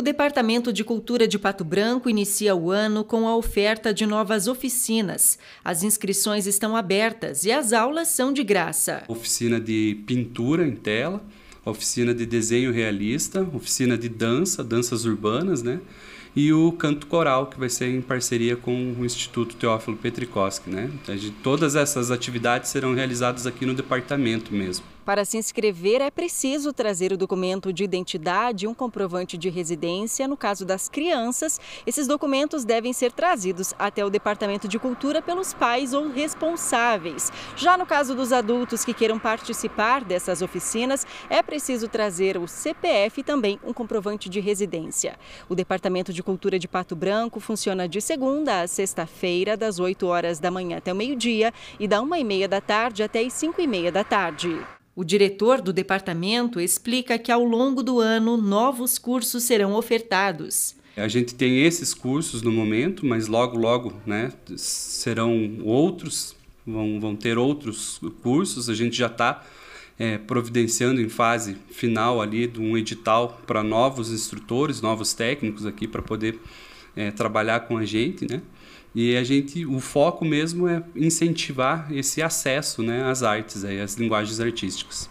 O Departamento de Cultura de Pato Branco inicia o ano com a oferta de novas oficinas. As inscrições estão abertas e as aulas são de graça. Oficina de pintura em tela, oficina de desenho realista, oficina de dança, danças urbanas, né? E o canto coral, que vai ser em parceria com o Instituto Teófilo Petrikoski, né? Então, todas essas atividades serão realizadas aqui no departamento mesmo. Para se inscrever, é preciso trazer o documento de identidade e um comprovante de residência. No caso das crianças, esses documentos devem ser trazidos até o Departamento de Cultura pelos pais ou responsáveis. Já no caso dos adultos que queiram participar dessas oficinas, é preciso trazer o CPF e também um comprovante de residência. O Departamento de Cultura de Pato Branco funciona de segunda a sexta-feira, das 8 horas da manhã até o meio-dia e da 1 e meia da tarde até as 5 e meia da tarde. O diretor do departamento explica que ao longo do ano novos cursos serão ofertados. A gente tem esses cursos no momento, mas logo, logo, né, serão outros, vão, vão ter outros cursos. A gente já está é, providenciando em fase final ali de um edital para novos instrutores, novos técnicos aqui para poder é, trabalhar com a gente, né? E a gente, o foco mesmo é incentivar esse acesso, né, às artes, aí, às linguagens artísticas.